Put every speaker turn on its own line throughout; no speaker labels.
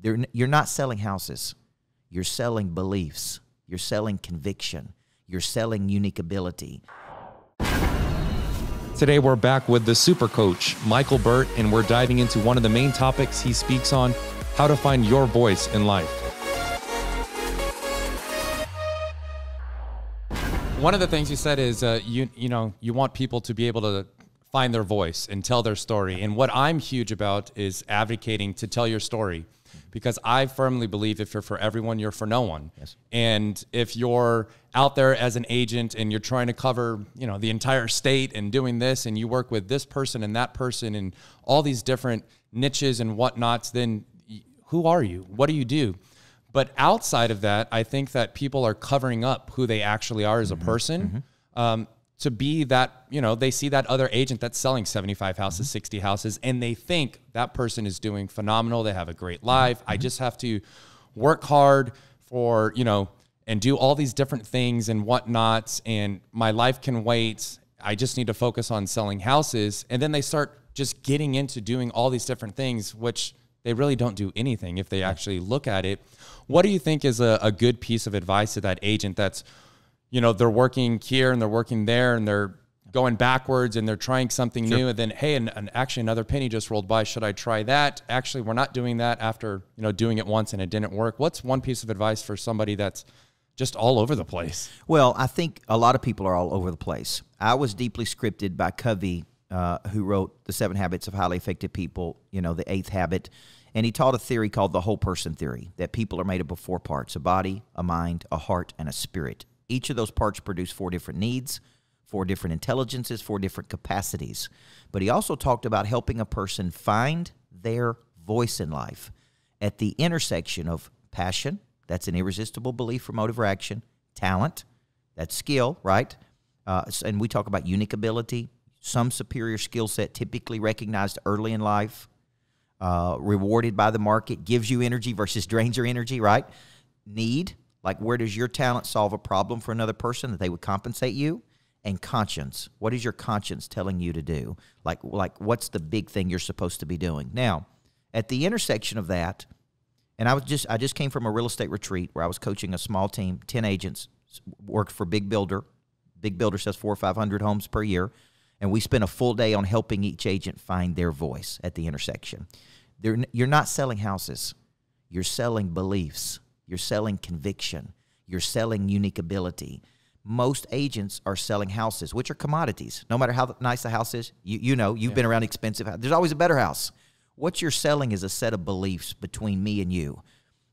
They're, you're not selling houses. You're selling beliefs. You're selling conviction. You're selling unique ability. Today, we're back
with the super coach, Michael Burt, and we're diving into one of the main topics he speaks on how to find your voice in life. One of the things you said is, uh, you, you know, you want people to be able to find their voice and tell their story. And what I'm huge about is advocating to tell your story because I firmly believe if you're for everyone, you're for no one. Yes. And if you're out there as an agent and you're trying to cover, you know, the entire state and doing this and you work with this person and that person and all these different niches and whatnots, then who are you? What do you do? But outside of that, I think that people are covering up who they actually are as a mm-hmm. person. Mm -hmm. um, to be that, you know, they see that other agent that's selling 75 houses, mm-hmm. 60 houses, and they think that person is doing phenomenal. They have a great life. Mm-hmm. I just have to work hard for, you know, and do all these different things and whatnot. and my life can wait. I just need to focus on selling houses. And then they start just getting into doing all these different things, which they really don't do anything if they actually look at it. What do you think is a, a good piece of advice to that agent that's you know, they're working here and they're working there and they're going backwards and they're trying something sure. new and then hey and, and, actually another penny just rolled by should i try that actually we're not doing that after
you know doing it once and it didn't work what's one piece of advice for somebody that's just all over the place well i think a lot of people are all over the place i was deeply scripted by covey uh, who wrote the seven habits of highly effective people you know the eighth habit and he taught a theory called the whole person theory that people are made up of four parts a body a mind a heart and a spirit each of those parts produce four different needs, four different intelligences, four different capacities. But he also talked about helping a person find their voice in life at the intersection of passion, that's an irresistible belief for motive or action, talent, that's skill, right? Uh, and we talk about unique ability, some superior skill set typically recognized early in life, uh, rewarded by the market, gives you energy versus drains your energy, right? Need, like, where does your talent solve a problem for another person that they would compensate you? And conscience. What is your conscience telling you to do? Like, like what's the big thing you're supposed to be doing? Now, at the intersection of that, and I was just I just came from a real estate retreat where I was coaching a small team, ten agents, worked for big builder. Big builder says four or five hundred homes per year, and we spent a full day on helping each agent find their voice at the intersection. They're, you're not selling houses, you're selling beliefs you're selling conviction. You're selling unique ability. Most agents are selling houses, which are commodities. No matter how nice the house is, you, you know, you've yeah. been around expensive There's always a better house. What you're selling is a set of beliefs between me and you.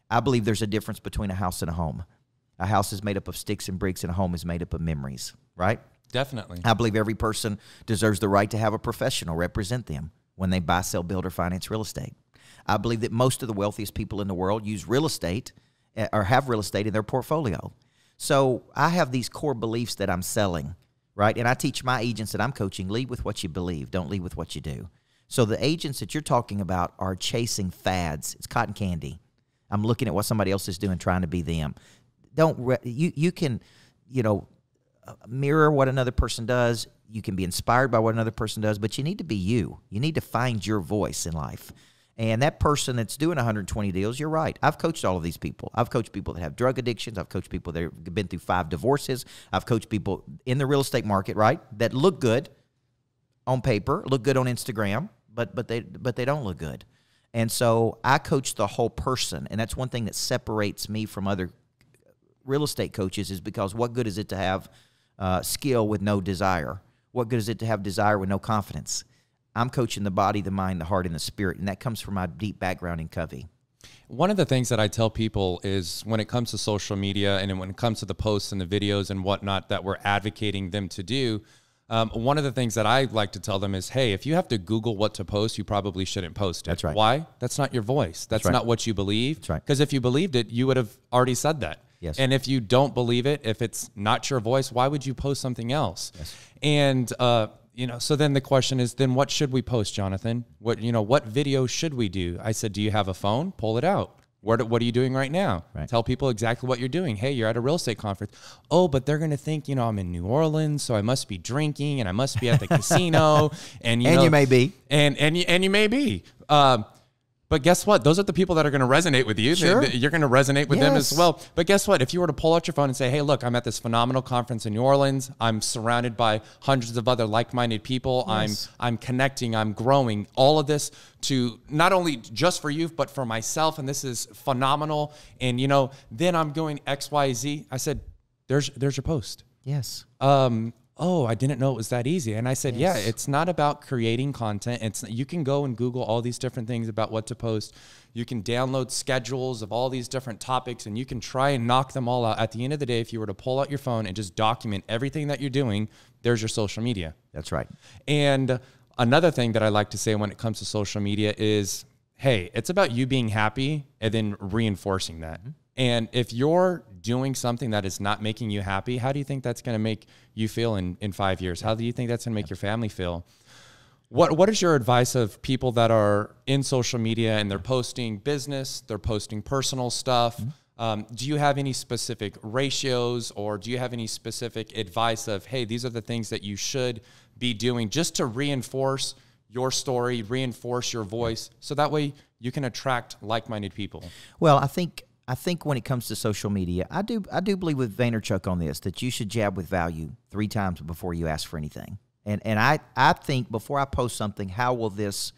I believe there's a difference between a house and a home. A house is made up of sticks and bricks, and a home is made up of memories, right? Definitely. I believe every person deserves the right to have a professional represent them when they buy, sell, build, or finance real estate. I believe that most of the wealthiest people in the world use real estate Eh, or have real estate in their portfolio. So I have these core beliefs that I'm selling, right? And I teach my agents that I'm coaching lead with what you believe, don't lead with what you do. So the agents that you're talking about are chasing fads. It's cotton candy. I'm looking at what somebody else is doing, trying to be them. Don't you you can, you know, uh, mirror what another person does. You can be inspired by what another person does, but you need to be you. You need to find your voice in life. And that person that's doing 120 deals, you're right. I've coached all of these people. I've coached people that have drug addictions. I've coached people that have been through five divorces. I've coached people in the real estate market, right, that look good on paper, look good on Instagram, but but they but they don't look good. And so I coach the whole person, and that's one thing that separates me from other real estate coaches is because what good is it to have uh, skill with no desire? What good is it to have desire with no confidence? I'm coaching the body, the mind, the heart, and the spirit. And that comes from my deep background in Covey.
One of the things that I tell people is when it comes to social media and when it comes to the posts and the videos and whatnot that we're advocating them to do, um, one of the things that I like to tell them is, hey, if you have to Google what to post, you probably shouldn't post it. That's right. Why? That's not your voice. That's, That's right. not what you believe. That's right. Because if you believed it, you would have already said that. Yes. And if you don't believe it, if it's not your voice, why would you post something else? Yes. And uh, you know, so then the question is, then what should we post, Jonathan? What, you know, what video should we do? I said, do you have a phone? Pull it out. What, what are you doing right now? Right. Tell people exactly what you're doing. Hey, you're at a real estate conference. Oh, but they're going to think, you know, I'm in New Orleans, so I must be drinking and I must be at the casino. And, you, and know, you may be. And, and, you, and you may be. Um, but guess what? Those are the people that are going to resonate with you. Sure. They, they, you're going to resonate with yes. them as well. But guess what? If you were to pull out your phone and say, hey, look, I'm at this phenomenal conference in New Orleans. I'm surrounded by hundreds of other like minded people. Yes. I'm, I'm connecting, I'm growing. All of this to not only just for you, but for myself. And this is phenomenal. And, you know, then I'm going X, Y, Z. I said, there's, there's your post. Yes. Um, oh i didn't know it was that easy and i said yes. yeah it's not about creating content it's you can go and google all these different things about what to post you can download schedules of all these different topics and you can try and knock them all out at the end of the day if you were to pull out your phone and just document everything that you're doing there's your social media that's right and another thing that i like to say when it comes to social media is hey it's about you being happy and then reinforcing that mm-hmm. and if you're doing something that is not making you happy, how do you think that's going to make you feel in, in five years? How do you think that's going to make your family feel? What What is your advice of people that are in social media and they're posting business, they're posting personal stuff? Mm -hmm. Um, do you have any specific ratios or do you have any specific advice of, hey, these are the things that you should be doing just to reinforce your story, reinforce your voice, so that way you can attract like minded people?
Well, I think I think when it comes to social media, I do I do believe with Vaynerchuk on this that you should jab with value three times before you ask for anything. And and I I think before I post something, how will this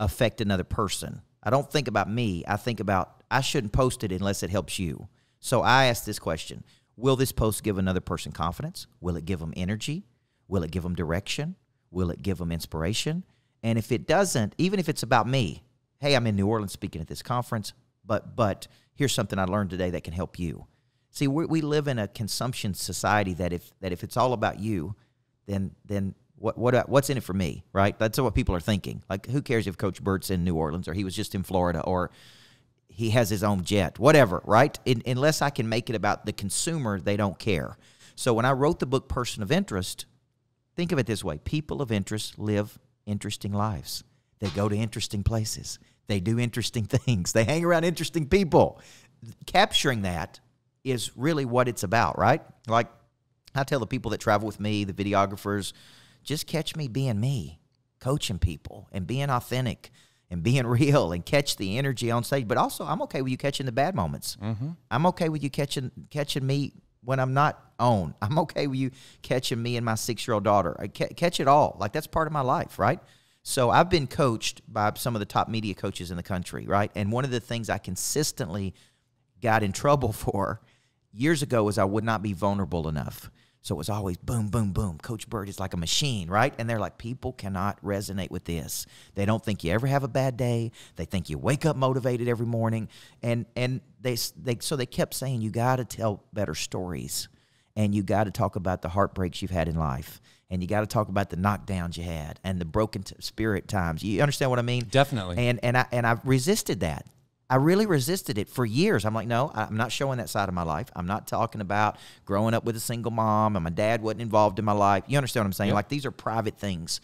affect another person? I don't think about me. I think about I shouldn't post it unless it helps you. So I ask this question: Will this post give another person confidence? Will it give them energy? Will it give them direction? Will it give them inspiration? And if it doesn't, even if it's about me, hey, I'm in New Orleans speaking at this conference, but but here's something I learned today that can help you. See, we live in a consumption society that if that if it's all about you, then then what what uh, what's in it for me, right? That's what people are thinking. Like, who cares if Coach Burt's in New Orleans or he was just in Florida or he has his own jet, whatever, right? In, unless I can make it about the consumer, they don't care. So when I wrote the book Person of Interest, think of it this way: people of interest live interesting lives. They go to interesting places. They do interesting things. They hang around interesting people. Capturing that is really what it's about, right? Like I tell the people that travel with me, the videographers, just catch me being me, coaching people and being authentic and being real and catch the energy on stage. But also, I'm okay with you catching the bad moments. Mm-hmm. I'm okay with you catching catching me when I'm not on. I'm okay with you catching me and my six year old daughter. I uh, ca- catch it all. Like that's part of my life, right? So I've been coached by some of the top media coaches in the country, right? And one of the things I consistently got in trouble for years ago was I would not be vulnerable enough. So it was always boom, boom, boom. Coach Bird is like a machine, right? And they're like, people cannot resonate with this. They don't think you ever have a bad day. They think you wake up motivated every morning, and and they they so they kept saying you got to tell better stories and you got to talk about the heartbreaks you've had in life and you got to talk about the knockdowns you had and the broken spirit times you understand what i mean definitely and and i and i've resisted that I really resisted it for years. I'm like, no, I'm not showing that side of my life. I'm not talking about growing up with a single mom and my dad wasn't involved in my life. You understand what I'm saying? Yep. Like these are private things.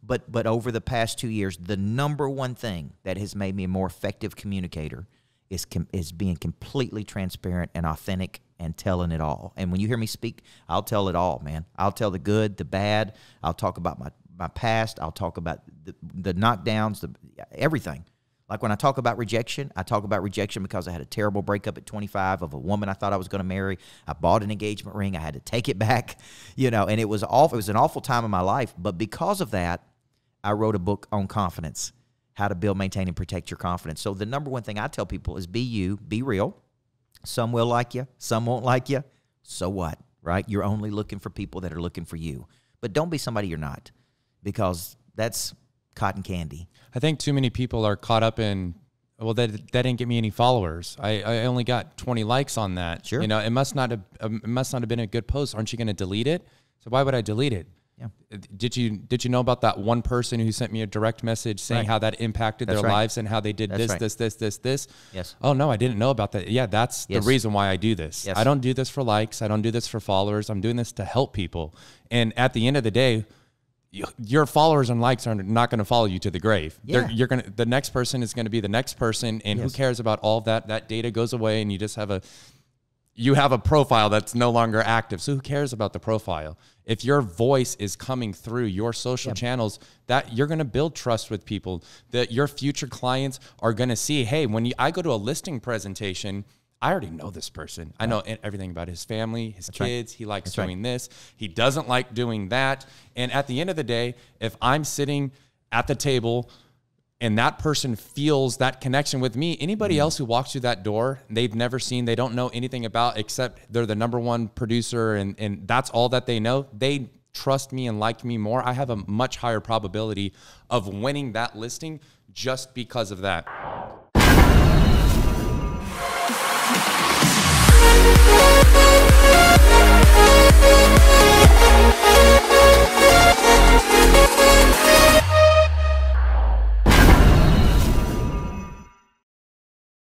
But but over the past 2 years, the number one thing that has made me a more effective communicator is com is being completely transparent and authentic and telling it all. And when you hear me speak, I'll tell it all, man. I'll tell the good, the bad. I'll talk about my, my past. I'll talk about the, the knockdowns, the everything. Like when I talk about rejection, I talk about rejection because I had a terrible breakup at 25 of a woman I thought I was going to marry. I bought an engagement ring, I had to take it back, you know, and it was awful. It was an awful time in my life, but because of that, I wrote a book on confidence, how to build, maintain, and protect your confidence. So the number one thing I tell people is be you, be real, some will like you, some won't like you. So what, right? You're only looking for people that are looking for you. But don't be somebody you're not because that's cotton candy. I think too many people are caught up in well that that didn't get me any
followers i i only got 20 likes on that sure you know it must not have um, it must not have been a good post aren't you going to delete it so why would i delete it yeah. Uh, did you did you know about that one person who sent me a direct message saying right. how that impacted that's their right. lives and how they did that's this, right. this, this, this, this? Yes. Oh no, I didn't know about that. Yeah, that's yes. the reason why I do this. Yes. I don't do this for likes. I don't do this for followers. I'm doing this to help people. And at the end of the day, your followers and likes are not going to follow you to the grave. Yeah. You're going to the next person is going to be the next person, and yes. who cares about all that? That data goes away, and you just have a you have a profile that's no longer active. So who cares about the profile? If your voice is coming through your social yep. channels, that you're going to build trust with people that your future clients are going to see, "Hey, when you, I go to a listing presentation, I already know this person. I know everything about his family, his That's kids. Right. He likes That's doing right. this. He doesn't like doing that. And at the end of the day, if I'm sitting at the table and that person feels that connection with me, anybody mm. else who walks through that door, they've never seen, they don't know anything about except they're the number one producer and, and that's all that they know, they trust me and like me more. I have a much higher probability of winning that listing just because of that.